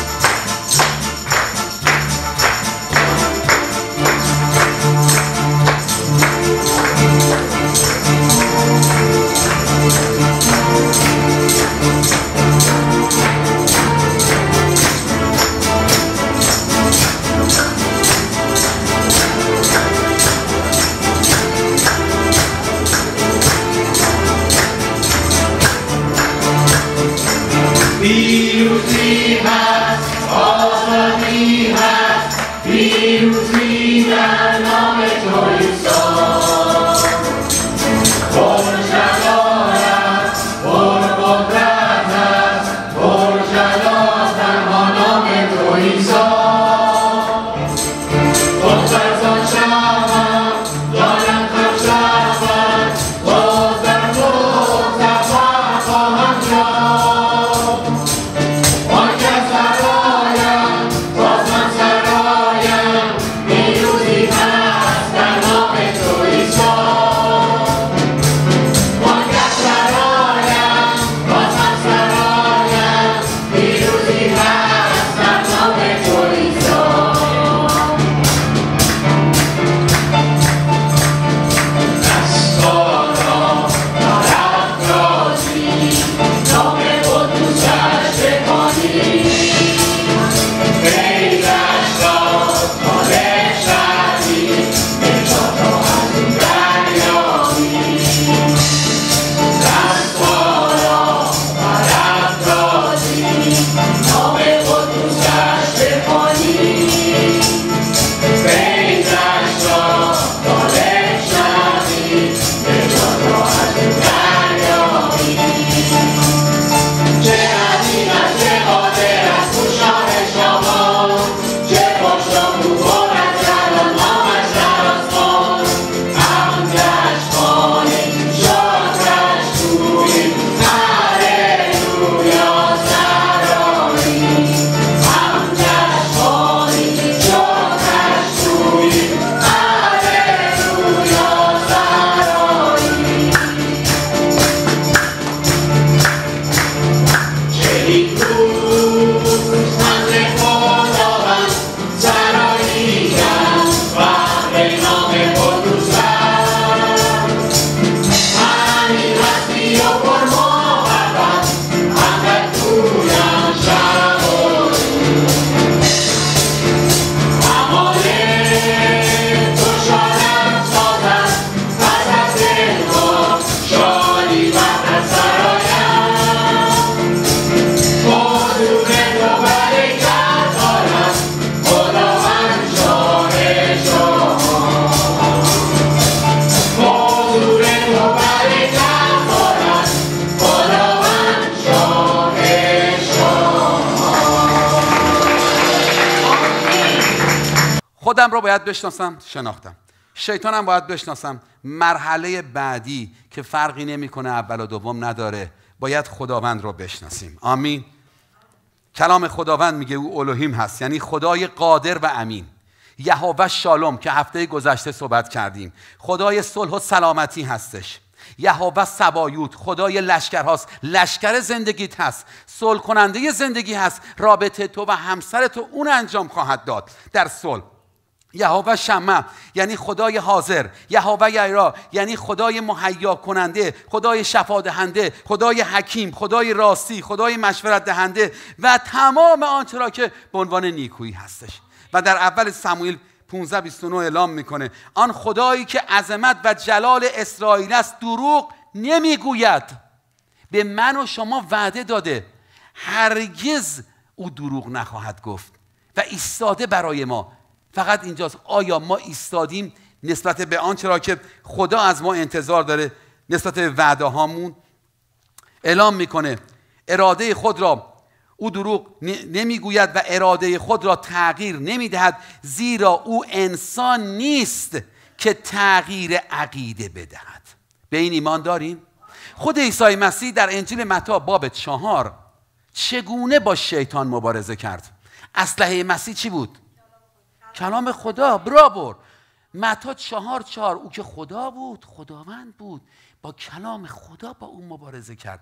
باید بشناسم شناختم شیطانم باید بشناسم مرحله بعدی که فرقی نمیکنه اول و دوم نداره باید خداوند رو بشناسیم آمین کلام خداوند میگه او الوهیم هست یعنی خدای قادر و امین یهوه شالوم که هفته گذشته صحبت کردیم خدای صلح و سلامتی هستش یهوه سبایوت خدای لشکر هاست لشکر زندگیت هست صلح کننده زندگی هست رابطه تو و همسر تو اون انجام خواهد داد در صلح یهوه شمع یعنی خدای حاضر یهوه یرا یعنی خدای مهیا کننده خدای شفا دهنده خدای حکیم خدای راستی خدای مشورت دهنده و تمام آنچه را که به عنوان نیکویی هستش و در اول سموئیل 15 29 اعلام میکنه آن خدایی که عظمت و جلال اسرائیل است دروغ نمیگوید به من و شما وعده داده هرگز او دروغ نخواهد گفت و ایستاده برای ما فقط اینجاست آیا ما ایستادیم نسبت به آنچه را که خدا از ما انتظار داره نسبت به وعده هامون اعلام میکنه اراده خود را او دروغ نمیگوید و اراده خود را تغییر نمیدهد زیرا او انسان نیست که تغییر عقیده بدهد به این ایمان داریم خود عیسی مسیح در انجیل متی باب چهار چگونه با شیطان مبارزه کرد اسلحه مسیح چی بود کلام خدا برابر متا چهار چهار او که خدا بود خداوند بود با کلام خدا با اون مبارزه کرد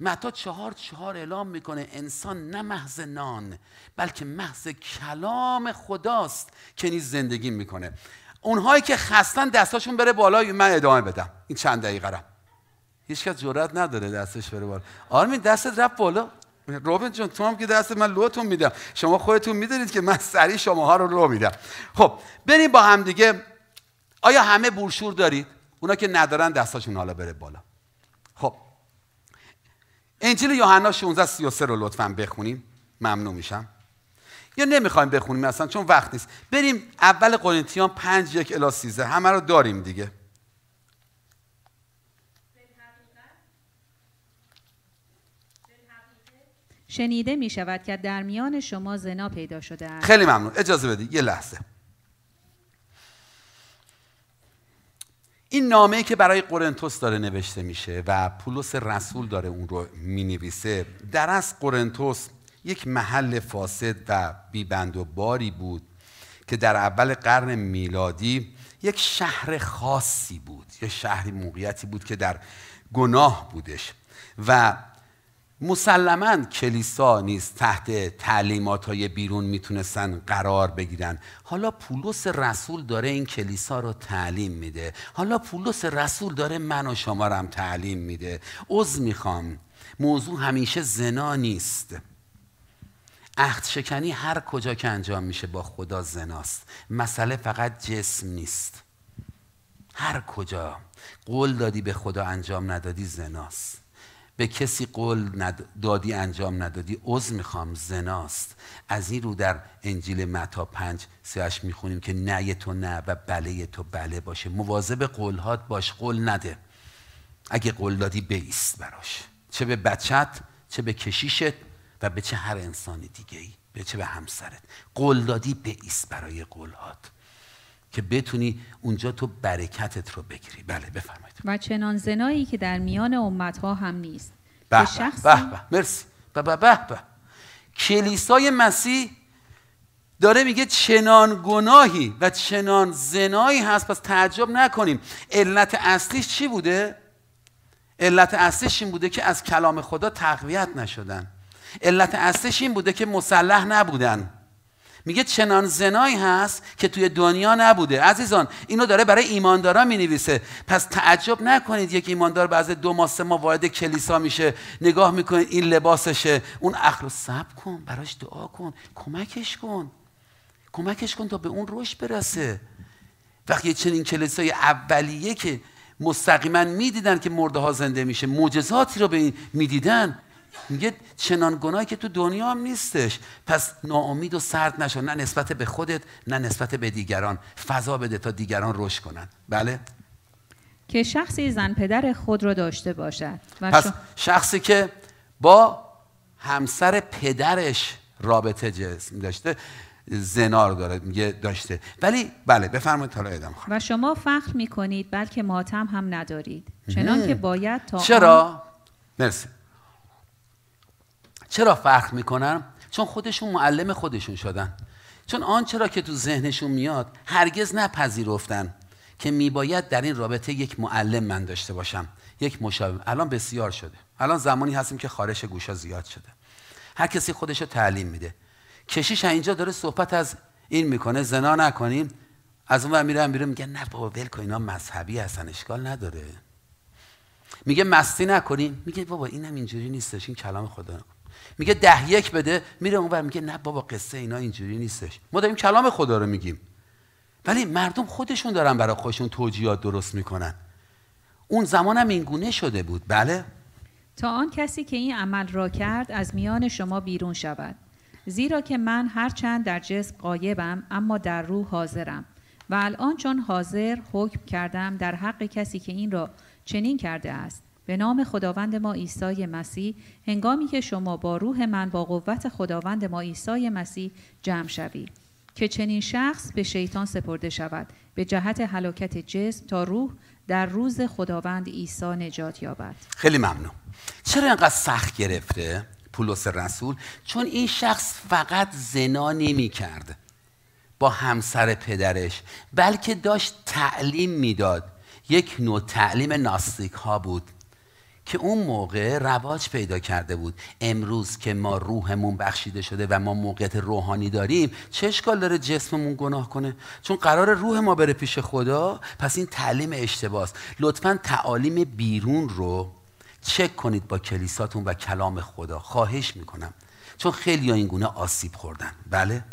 متا چهار چهار اعلام میکنه انسان نه محض نان بلکه محض کلام خداست که نیز زندگی میکنه اونهایی که خستن دستاشون بره بالا من ادامه بدم این چند دقیقه هیچ هیچکس جرئت نداره دستش بره بالا آرمین دستت رفت بالا روبن جان تو هم که دست من لوتون میدم شما خودتون میدونید که من سریع شماها رو لو میدم خب بریم با هم دیگه آیا همه برشور دارید اونا که ندارن دستاشون حالا بره بالا خب انجیل یوحنا 16:33 رو لطفا بخونیم ممنون میشم یا نمیخوایم بخونیم اصلا چون وقت نیست بریم اول قرنتیان 5 1 الی 13 همه رو داریم دیگه شنیده می شود که در میان شما زنا پیدا شده خیلی ممنون اجازه بدید یه لحظه این نامه که برای قرنتوس داره نوشته میشه و پولس رسول داره اون رو نویسه در از قرنتوس یک محل فاسد و بیبند و باری بود که در اول قرن میلادی یک شهر خاصی بود یه شهری موقعیتی بود که در گناه بودش و مسلما کلیسا نیست تحت تعلیمات های بیرون میتونستن قرار بگیرن حالا پولس رسول داره این کلیسا رو تعلیم میده حالا پولس رسول داره من و شما رو هم تعلیم میده عضو میخوام موضوع همیشه زنا نیست عهد شکنی هر کجا که انجام میشه با خدا زناست مسئله فقط جسم نیست هر کجا قول دادی به خدا انجام ندادی زناست به کسی قول دادی انجام ندادی عوض میخوام زناست از این رو در انجیل متا پنج سیاش میخونیم که نه تو نه و بله تو بله باشه مواظب قولهات باش قول نده اگه قول دادی بیست براش چه به بچت چه به کشیشت و به چه هر انسان دیگه ای به چه به همسرت قول دادی بیست برای قولهات که بتونی اونجا تو برکتت رو بگیری بله بفرمایید و چنان زنایی که در میان امتها هم نیست به شخص به به مرسی به به به به کلیسای مسیح داره میگه چنان گناهی و چنان زنایی هست پس تعجب نکنیم علت اصلیش چی بوده علت اصلیش این بوده که از کلام خدا تقویت نشدن علت اصلیش این بوده که مسلح نبودن میگه چنان زنایی هست که توی دنیا نبوده عزیزان اینو داره برای ایماندارا مینویسه پس تعجب نکنید یک ایماندار بعد دو ماه سه ماه وارد کلیسا میشه نگاه میکنید این لباسشه اون رو سب کن براش دعا کن کمکش کن کمکش کن تا به اون روش برسه وقتی چنین کلیسای اولیه که مستقیما میدیدن که مرده ها زنده میشه معجزاتی رو به این میدیدن میگه چنان گناهی که تو دنیا هم نیستش پس ناامید و سرد نشو نه نسبت به خودت نه نسبت به دیگران فضا بده تا دیگران رشد کنن بله که شخصی زن پدر خود رو داشته باشد و پس شخصی که با همسر پدرش رابطه جسم داشته زنار داره میگه داشته ولی بله بفرمایید ادم خواهد. و شما فخر میکنید بلکه ماتم هم ندارید چنان که باید تا چرا مرسی چرا فرق میکنن؟ چون خودشون معلم خودشون شدن چون آنچه را که تو ذهنشون میاد هرگز نپذیرفتن که میباید در این رابطه یک معلم من داشته باشم یک مشاور الان بسیار شده الان زمانی هستیم که خارش گوشا زیاد شده هر کسی خودش رو تعلیم میده کشیش اینجا داره صحبت از این میکنه زنا نکنیم از اون میرم بیرون میگه نه بابا ول کن اینا مذهبی هستن اشکال نداره میگه مستی نکنیم میگه بابا اینم اینجوری نیستش این کلام خدا میگه ده یک بده میره اونور میگه نه بابا قصه اینا اینجوری نیستش ما داریم کلام خدا رو میگیم ولی مردم خودشون دارن برای خودشون توجیهات درست میکنن اون زمان هم شده بود بله تا آن کسی که این عمل را کرد از میان شما بیرون شود زیرا که من هرچند در جسم قایبم اما در روح حاضرم و الان چون حاضر حکم کردم در حق کسی که این را چنین کرده است به نام خداوند ما عیسی مسیح هنگامی که شما با روح من با قوت خداوند ما عیسی مسیح جمع شوید که چنین شخص به شیطان سپرده شود به جهت هلاکت جسم تا روح در روز خداوند عیسی نجات یابد خیلی ممنون چرا اینقدر سخت گرفته پولس رسول چون این شخص فقط زنا نمی کرد با همسر پدرش بلکه داشت تعلیم میداد یک نوع تعلیم ناستیک ها بود که اون موقع رواج پیدا کرده بود امروز که ما روحمون بخشیده شده و ما موقعیت روحانی داریم چه اشکال داره جسممون گناه کنه چون قرار روح ما بره پیش خدا پس این تعلیم است لطفا تعالیم بیرون رو چک کنید با کلیساتون و کلام خدا خواهش میکنم چون خیلی این گونه آسیب خوردن بله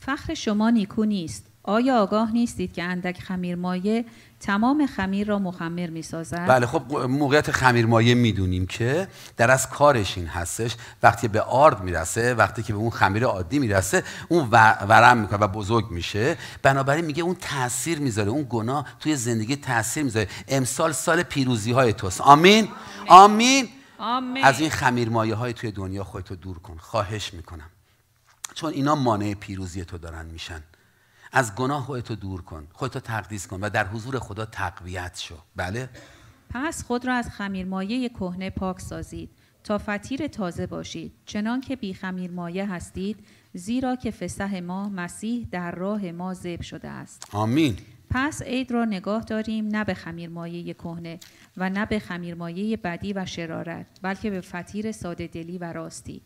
فخر شما نیکو نیست آیا آگاه نیستید که اندک خمیر مایه، تمام خمیر را مخمر می سازد بله خب موقعیت خمیرمایه میدونیم که در از کارش این هستش وقتی به آرد میرسه وقتی که به اون خمیر عادی میرسه اون ورم میکنه و بزرگ میشه بنابراین میگه اون تاثیر میذاره اون گناه توی زندگی تاثیر میذاره امسال سال پیروزی های توست آمین آمین, آمین. از این مایه های توی دنیا خودتو دور کن خواهش میکنم چون اینا مانع پیروزی تو دارن میشن از گناه خودتو دور کن خودتو تقدیس کن و در حضور خدا تقویت شو بله پس خود را از خمیرمایه کهنه پاک سازید تا فتیر تازه باشید چنان که بی مایه هستید زیرا که فسح ما مسیح در راه ما زب شده است آمین پس عید را نگاه داریم نه به خمیر خمیرمایه کهنه و نه به خمیر مایه بدی و شرارت بلکه به فتیر ساده دلی و راستی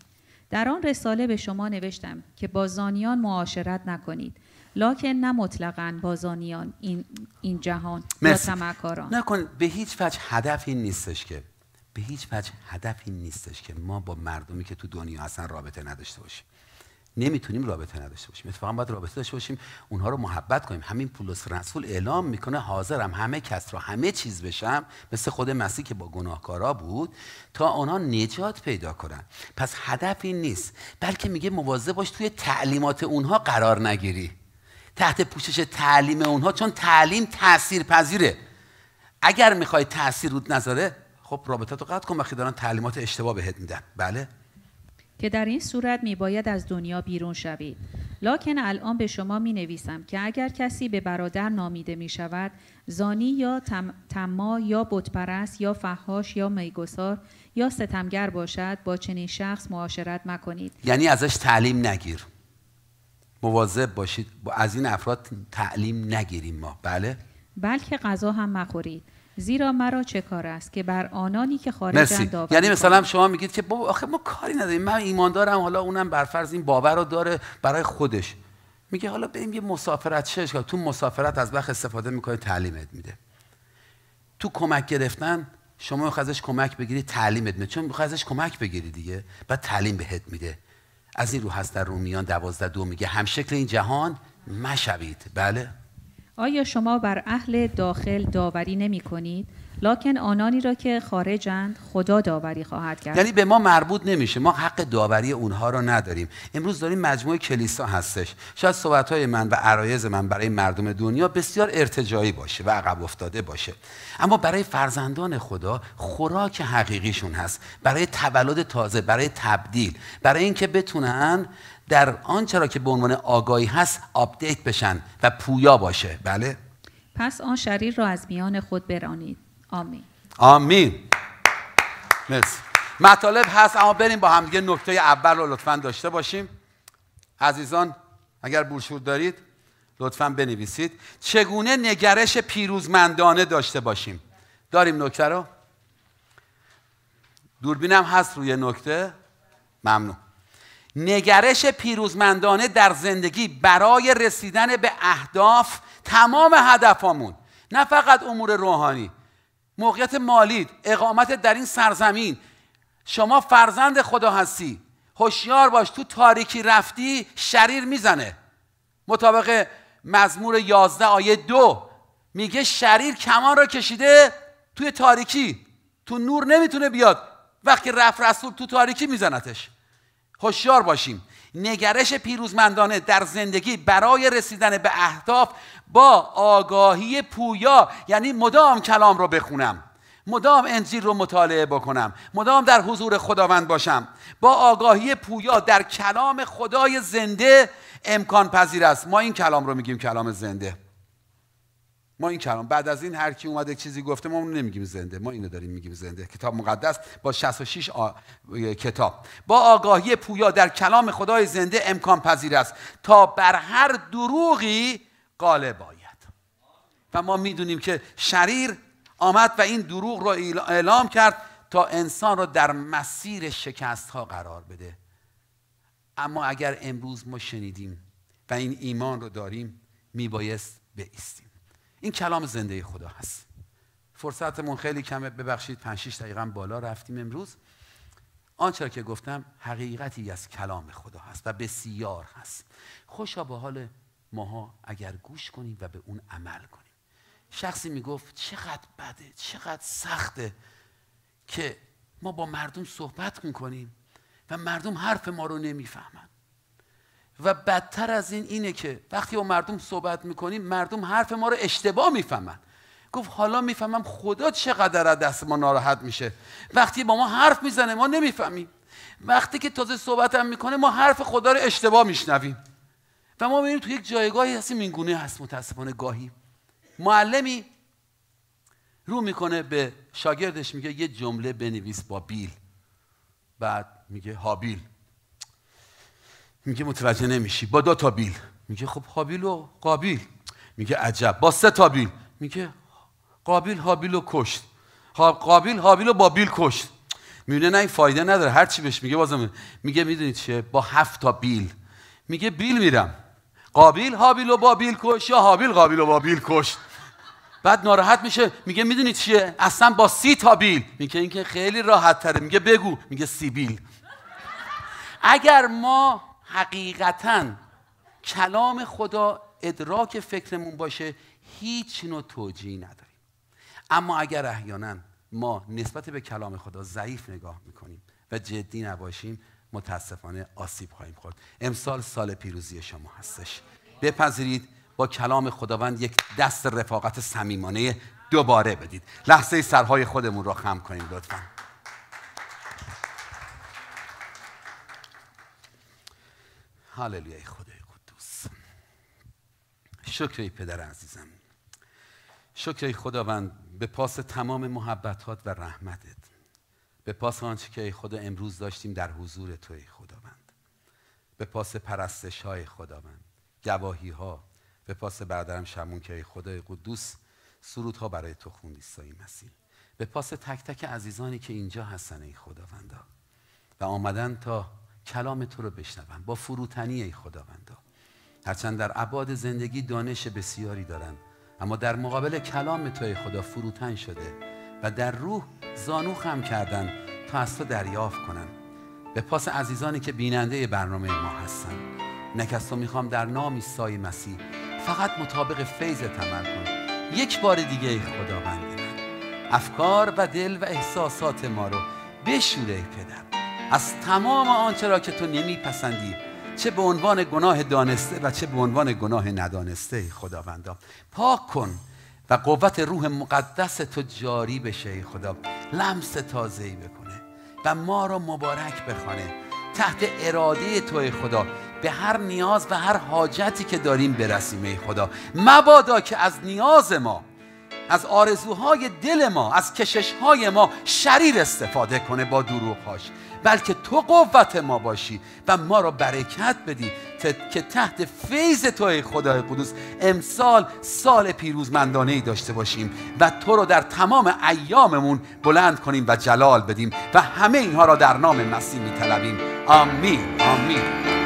در آن رساله به شما نوشتم که با زانیان معاشرت نکنید لکن نه مطلقا بازانیان این, این جهان یا تمکاران نکن به هیچ وجه هدف این نیستش که به هیچ وجه هدف این نیستش که ما با مردمی که تو دنیا اصلا رابطه نداشته باشیم نمیتونیم رابطه نداشته باشیم اتفاقا باید رابطه داشته باشیم اونها رو محبت کنیم همین پولس رسول اعلام میکنه حاضرم همه کس رو همه چیز بشم مثل خود مسیح که با گناهکارا بود تا آنها نجات پیدا کنن پس هدف این نیست بلکه میگه مواظب باش توی تعلیمات اونها قرار نگیری تحت پوشش تعلیم اونها چون تعلیم تأثیر پذیره اگر میخوای تاثیر رود نذاره خب رابطه تو قطع کن وقتی دارن تعلیمات اشتباه بهت میدن بله که در این صورت میباید از دنیا بیرون شوید لکن الان به شما می نویسم که اگر کسی به برادر نامیده می شود زانی یا تم، یا بتپرست یا فحاش یا میگسار یا ستمگر باشد با چنین شخص معاشرت مکنید یعنی ازش تعلیم نگیر مواظب باشید از این افراد تعلیم نگیریم ما بله بلکه غذا هم مخورید زیرا مرا چه کار است که بر آنانی که خارجند داور یعنی مثلا شما میگید که بابا آخه ما کاری نداریم من ایماندارم، حالا اونم بر فرض این باور رو داره برای خودش میگه حالا بریم یه مسافرت چش تو مسافرت از وقت استفاده میکنی تعلیمت میده تو کمک گرفتن شما میخوای کمک بگیری تعلیمت میده چون میخوای ازش کمک بگیری دیگه بعد تعلیم بهت میده از این رو هست در رومیان دوازده دو میگه همشکل این جهان مشوید بله آیا شما بر اهل داخل داوری نمی کنید لکن آنانی را که خارجند خدا داوری خواهد کرد یعنی به ما مربوط نمیشه ما حق داوری اونها را نداریم امروز داریم مجموعه کلیسا هستش شاید صحبت های من و عرایز من برای مردم دنیا بسیار ارتجاعی باشه و عقب افتاده باشه اما برای فرزندان خدا خوراک حقیقیشون هست برای تولد تازه برای تبدیل برای اینکه بتونن در آنچه را که به عنوان آگاهی هست آپدیت بشن و پویا باشه بله پس آن شریر را از میان خود برانید آمین آمین مرسی مطالب هست اما بریم با هم دیگه نکته اول رو لطفا داشته باشیم عزیزان اگر بروشور دارید لطفا بنویسید چگونه نگرش پیروزمندانه داشته باشیم داریم نکته رو دوربینم هست روی نکته ممنون نگرش پیروزمندانه در زندگی برای رسیدن به اهداف تمام هدفامون نه فقط امور روحانی موقعیت مالید اقامت در این سرزمین شما فرزند خدا هستی هوشیار باش تو تاریکی رفتی شریر میزنه مطابق مزمور 11 آیه دو میگه شریر کمان را کشیده توی تاریکی تو نور نمیتونه بیاد وقتی رفت رسول تو تاریکی میزنتش هوشیار باشیم نگرش پیروزمندانه در زندگی برای رسیدن به اهداف با آگاهی پویا یعنی مدام کلام رو بخونم مدام انجیل رو مطالعه بکنم مدام در حضور خداوند باشم با آگاهی پویا در کلام خدای زنده امکان پذیر است ما این کلام رو میگیم کلام زنده ما این کلام بعد از این هر کی اومده چیزی گفته ما اون نمیگیم زنده ما اینو داریم میگیم زنده کتاب مقدس با 66 کتاب با آگاهی پویا در کلام خدای زنده امکان پذیر است تا بر هر دروغی غالب آید و ما میدونیم که شریر آمد و این دروغ را اعلام کرد تا انسان را در مسیر شکست ها قرار بده اما اگر امروز ما شنیدیم و این ایمان رو داریم میبایست بیستیم این کلام زنده خدا هست فرصتمون خیلی کمه ببخشید 5 6 دقیقا بالا رفتیم امروز آنچه که گفتم حقیقتی از کلام خدا هست و بسیار هست خوشا به حال ماها اگر گوش کنیم و به اون عمل کنیم شخصی میگفت چقدر بده چقدر سخته که ما با مردم صحبت میکنیم و مردم حرف ما رو نمیفهمن و بدتر از این اینه که وقتی با مردم صحبت میکنیم مردم حرف ما رو اشتباه میفهمن گفت حالا میفهمم خدا چقدر از دست ما ناراحت میشه وقتی با ما حرف میزنه ما نمیفهمیم وقتی که تازه صحبت هم میکنه ما حرف خدا رو اشتباه میشنویم و ما میبینیم تو یک جایگاهی هستیم این گونه هست متاسفانه گاهی معلمی رو میکنه به شاگردش میگه یه جمله بنویس با بیل بعد میگه هابیل میگه متوجه نمیشی با دو تا بیل میگه خب حابیل و قابیل میگه عجب با سه تا بیل میگه قابیل حابیل و کشت قابیل حابیل و با بیل کشت میبینه نه این فایده نداره هر چی بهش میگه بازم میگه میدونید چیه با هفت تا بیل میگه بیل میرم قابیل حابیل و بابیل کشت یا حابیل قابیل و بابیل کشت بعد ناراحت میشه میگه میدونی چیه اصلا با سی تا بیل میگه اینکه خیلی راحت تره میگه بگو میگه سی بیل اگر ما حقیقتا کلام خدا ادراک فکرمون باشه هیچ نوع توجیه نداریم اما اگر احیانا ما نسبت به کلام خدا ضعیف نگاه میکنیم و جدی نباشیم متاسفانه آسیب خواهیم خورد امسال سال پیروزی شما هستش بپذیرید با کلام خداوند یک دست رفاقت صمیمانه دوباره بدید لحظه سرهای خودمون را خم کنیم لطفاً هاللویای خدای قدوس شکری پدر عزیزم شکری خداوند به پاس تمام محبتات و رحمتت به پاس آنچه که خدا امروز داشتیم در حضور تو ای خداوند به پاس پرستش های خداوند گواهی ها به پاس برادرم شمون که ای خدای قدوس سرود ها برای تو خوند مسیح به پاس تک تک عزیزانی که اینجا هستن ای خداوندا و آمدن تا کلام تو رو بشنوم با فروتنی ای خداوندا هرچند در عباد زندگی دانش بسیاری دارند اما در مقابل کلام تو ای خدا فروتن شده و در روح زانو خم کردن تا از تو دریافت کنن به پاس عزیزانی که بیننده برنامه ما هستن نکس تو میخوام در نام عیسی مسیح فقط مطابق فیض تمر کن یک بار دیگه ای خداوند افکار و دل و احساسات ما رو بشوره ای پدر از تمام آنچه را که تو نمیپسندی چه به عنوان گناه دانسته و چه به عنوان گناه ندانسته خداوندا پاک کن و قوت روح مقدس تو جاری بشه خدا لمس تازه‌ای بکنه و ما را مبارک بخوانه تحت اراده تو خدا به هر نیاز و هر حاجتی که داریم برسیم ای خدا مبادا که از نیاز ما از آرزوهای دل ما از های ما شریر استفاده کنه با دروغهاش بلکه تو قوت ما باشی و ما را برکت بدی که تحت فیض ای خدای قدوس امسال سال پیروزمندانه ای داشته باشیم و تو را در تمام ایاممون بلند کنیم و جلال بدیم و همه اینها را در نام مسیح میطلبیم آمین آمین